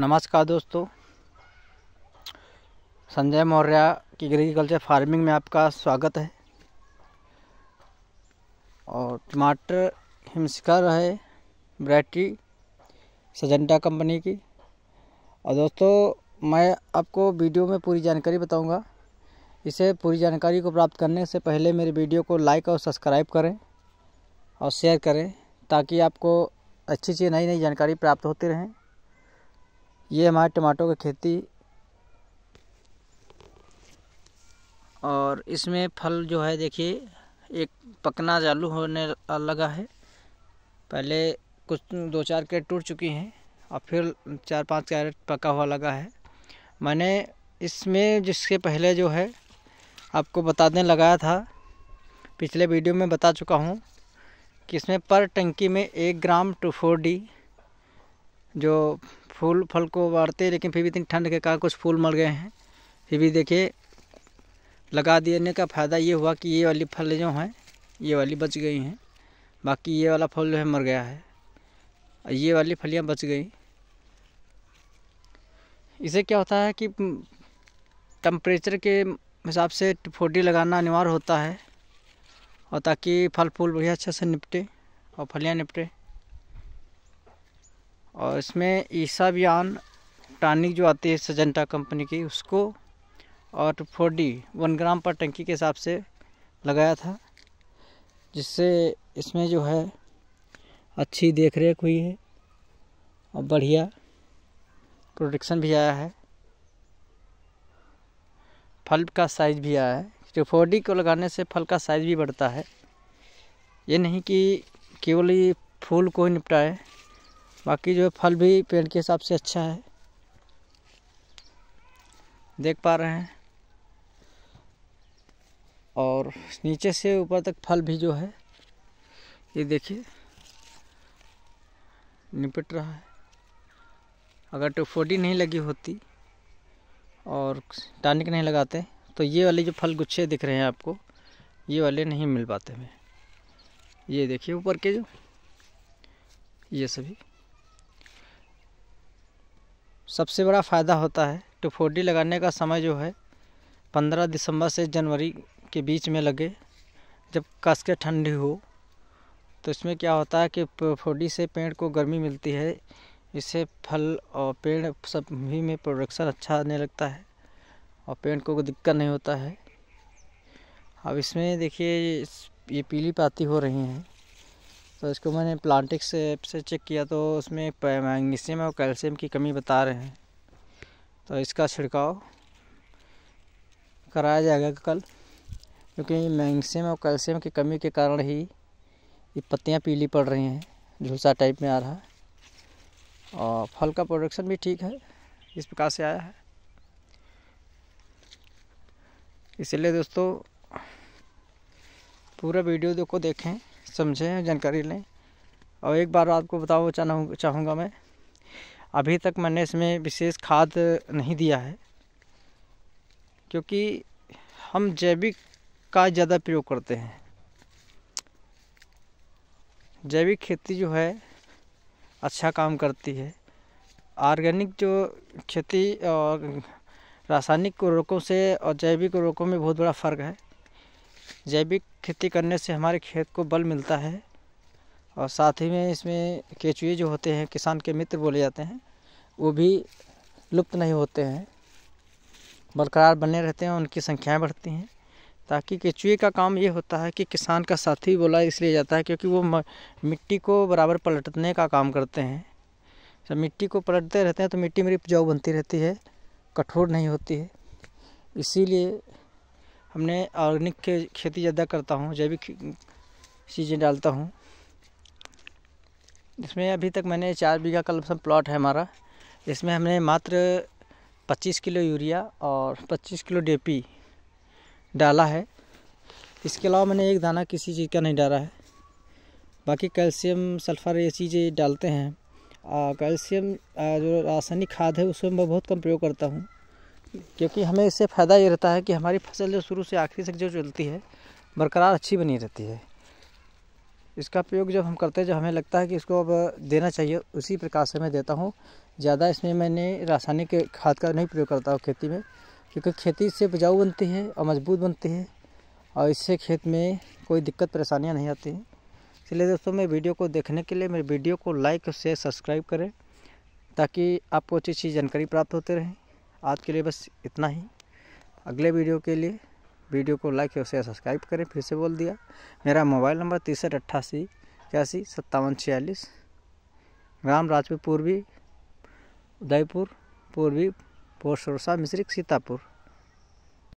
नमस्कार दोस्तों संजय मौर्य की एग्रीकल्चर फार्मिंग में आपका स्वागत है और टमाटर हिमस्कर है ब्रैटी सजेंटा कंपनी की और दोस्तों मैं आपको वीडियो में पूरी जानकारी बताऊंगा इसे पूरी जानकारी को प्राप्त करने से पहले मेरे वीडियो को लाइक और सब्सक्राइब करें और शेयर करें ताकि आपको अच्छी अच्छी नई नई जानकारी प्राप्त होती रहें ये हमारे टमाटो की खेती और इसमें फल जो है देखिए एक पकना चालू होने लगा है पहले कुछ दो चार कैरेट टूट चुकी हैं और फिर चार पांच कैरेट पका हुआ लगा है मैंने इसमें जिसके पहले जो है आपको बताने लगाया था पिछले वीडियो में बता चुका हूँ कि इसमें पर टंकी में एक ग्राम टू फोर डी जो फूल फल को उबारते लेकिन फिर भी इतनी ठंड के कारण कुछ फूल मर गए हैं फिर भी देखिए लगा देने का फ़ायदा ये हुआ कि ये वाली फल जो हैं ये वाली बच गई हैं बाकी ये वाला फल जो है मर गया है और ये वाली फलियाँ बच गई इसे क्या होता है कि टम्परेचर के हिसाब से फोटी लगाना अनिवार्य होता है और ताकि फल फूल बढ़िया अच्छे से निपटे और फलियाँ निपटे और इसमें ईसा आन टानिक जो आती है सजेंटा कंपनी की उसको और फोर डी वन ग्राम पर टंकी के हिसाब से लगाया था जिससे इसमें जो है अच्छी देख रेख हुई है और बढ़िया प्रोडक्शन भी आया है फल का साइज भी आया है जो फोर डी को लगाने से फल का साइज भी बढ़ता है ये नहीं कि केवल फूल को ही निपटाए बाकी जो है फल भी पेड़ के हिसाब से अच्छा है देख पा रहे हैं और नीचे से ऊपर तक फल भी जो है ये देखिए निपट रहा है अगर टोफोडी नहीं लगी होती और टानिक नहीं लगाते तो ये वाले जो फल गुच्छे दिख रहे हैं आपको ये वाले नहीं मिल पाते हमें ये देखिए ऊपर के जो ये सभी सबसे बड़ा फ़ायदा होता है टू फोर डी लगाने का समय जो है पंद्रह दिसंबर से जनवरी के बीच में लगे जब कस के ठंडी हो तो इसमें क्या होता है कि फोडी से पेड़ को गर्मी मिलती है इससे फल और पेड़ सब भी में प्रोडक्शन अच्छा आने लगता है और पेड़ को दिक्कत नहीं होता है अब इसमें देखिए ये पीली पाती हो रही हैं तो इसको मैंने प्लांटिक्स ऐप से चेक किया तो उसमें मैग्नीशियम और कैल्शियम की कमी बता रहे हैं तो इसका छिड़काव कराया जाएगा कल क्योंकि मैग्नीशियम और कैल्शियम की कमी के कारण ही ये पत्तियाँ पीली पड़ रही हैं झुलसा टाइप में आ रहा है और फल का प्रोडक्शन भी ठीक है इस प्रकार से आया है इसलिए दोस्तों पूरा वीडियो देखो देखें समझें जानकारी लें और एक बार आपको बताओ चाहूँ चाहूँगा मैं अभी तक मैंने इसमें विशेष खाद नहीं दिया है क्योंकि हम जैविक का ज़्यादा प्रयोग करते हैं जैविक खेती जो है अच्छा काम करती है ऑर्गेनिक जो खेती और रासायनिक उर्वरकों से और जैविक उर्वरकों में बहुत बड़ा फ़र्क है जैविक खेती करने से हमारे खेत को बल मिलता है और साथ ही में इसमें केचुए जो होते हैं किसान के मित्र बोले जाते हैं वो भी लुप्त नहीं होते हैं बरकरार बने रहते हैं उनकी संख्याएं बढ़ती हैं ताकि केचुए का काम ये होता है कि किसान का साथी बोला इसलिए जाता है क्योंकि वो मिट्टी को बराबर पलटने का काम करते हैं जब मिट्टी को पलटते रहते हैं तो मिट्टी मेरी उपजाऊ बनती रहती है कठोर नहीं होती है इसीलिए हमने ऑर्गेनिक के खेती ज़्यादा करता हूँ जैविक चीज़ें डालता हूँ इसमें अभी तक मैंने चार बीघा का लमसम प्लॉट है हमारा इसमें हमने मात्र 25 किलो यूरिया और 25 किलो डी डाला है इसके अलावा मैंने एक दाना किसी चीज़ का नहीं डाला है बाकी कैल्शियम सल्फ़र ये चीज़ें डालते हैं कैल्शियम जो रासायनिक खाद है उसमें मैं बहुत कम प्रयोग करता हूँ क्योंकि हमें इससे फ़ायदा ये रहता है कि हमारी फसल जो शुरू से आखिरी तक जो चलती है बरकरार अच्छी बनी रहती है इसका प्रयोग जब हम करते हैं जब हमें लगता है कि इसको अब देना चाहिए उसी प्रकार से मैं देता हूँ ज़्यादा इसमें मैंने रासायनिक खाद का नहीं प्रयोग करता हूँ खेती में क्योंकि खेती इससे उपजाऊ बनती है और मजबूत बनती है और इससे खेत में कोई दिक्कत परेशानियाँ नहीं आती हैं इसलिए दोस्तों मेरे वीडियो को देखने के लिए मेरे वीडियो को लाइक शेयर सब्सक्राइब करें ताकि आपको अच्छी अच्छी जानकारी प्राप्त होते रहें आज के लिए बस इतना ही अगले वीडियो के लिए वीडियो को लाइक और शेयर सब्सक्राइब करें फिर से बोल दिया मेरा मोबाइल नंबर तिरसठ अट्ठासी इक्यासी सत्तावन छियालीस ग्राम राजपुर पूर्वी उदयपुर पूर्वी पोस्ट सरसा मिश्रिक सीतापुर